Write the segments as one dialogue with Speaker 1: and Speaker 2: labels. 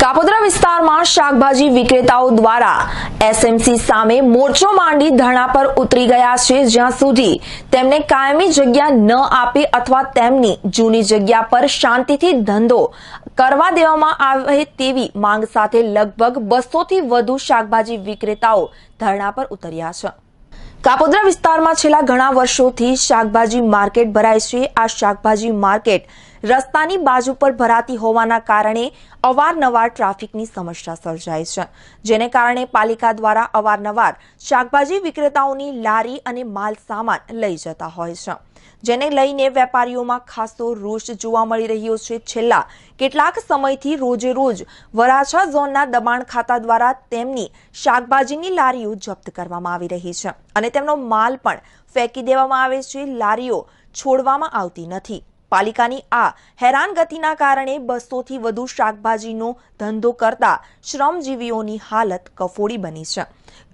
Speaker 1: કાપોદ્રા વિસ્તારમાં શાકભાજી વિક્રેતાઓ દ્વારા એસએમસી સામે મોરચો માંડી ધરણા પર ઉતરી ગયા છે જ્યાં સુધી તેમને કાયમી જગ્યા ન આપે અથવા તેમની જૂની જગ્યા પર શાંતિથી ધંધો કરવા દેવામાં આવે તેવી માંગ સાથે લગભગ બસોથી વધુ શાકભાજી વિક્રેતાઓ ધરણા પર ઉતર્યા છે કાપોદ્રા વિસ્તારમાં છેલ્લા ઘણા વર્ષોથી શાકભાજી માર્કેટ ભરાય છે આ શાકભાજી માર્કેટ રસ્તાની બાજુ પર ભરાતી હોવાના કારણે અવારનવાર ટ્રાફિકની સમસ્યા સર્જાય છે જેને કારણે પાલિકા દ્વારા અવારનવાર શાકભાજી વિક્રેતાઓની લારી અને માલ સામાન લઈ જતા હોય છે જેને લઈને વેપારીઓમાં ખાસો રોષ જોવા મળી રહ્યો છે છેલ્લા કેટલાક સમયથી રોજે રોજ વરાછા ઝોનના દબાણ ખાતા દ્વારા તેમની શાકભાજીની લારીઓ જપ્ત કરવામાં આવી રહી છે અને તેમનો માલ પણ ફેંકી દેવામાં આવે છે લારીઓ છોડવામાં આવતી નથી પાલિકાની આ હેરાનગતિના કારણે બસોથી વધુ શાકભાજીનો ધંધો કરતા શ્રમજીવીઓની હાલત કફોડી બની છે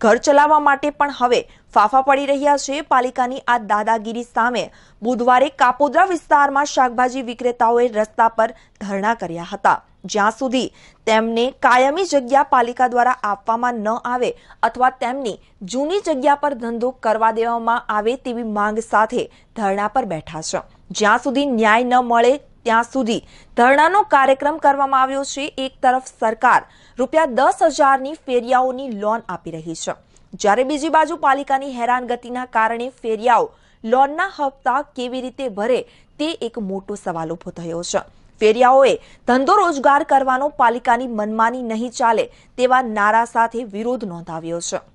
Speaker 1: ઘર ચલાવવા માટે પણ હવે ફાફા પડી રહ્યા છે પાલિકાની આ દાદાગીરી સામે બુધવારે કાપોદ્રા વિસ્તારમાં શાકભાજી વિક્રેતાઓએ રસ્તા પર ધરણા કર્યા હતા જ્યાં સુધી તેમને કાયમી જગ્યા પાલિકા દ્વારા આપવામાં ન આવે અથવા તેમની જૂની જગ્યા પર ધંધો કરવા દેવામાં આવે તેવી માંગ સાથે ધરણા પર બેઠા છે જ્યાં સુધી ન્યાય ન મળે ત્યાં સુધી ધરણાનો કાર્યક્રમ કરવામાં આવ્યો છે એક તરફ સરકાર રૂપિયા દસ હજારની ફેરિયાઓની લોન આપી રહી છે જ્યારે બીજી બાજુ પાલિકાની હેરાનગતિના કારણે ફેરિયાઓ લોનના હપ્તા કેવી રીતે ભરે તે એક મોટો સવાલ ઊભો થયો છે ફેરિયાઓએ ધંધો રોજગાર કરવાનો પાલિકાની મનમાની નહીં ચાલે તેવા નારા સાથે વિરોધ નોંધાવ્યો છે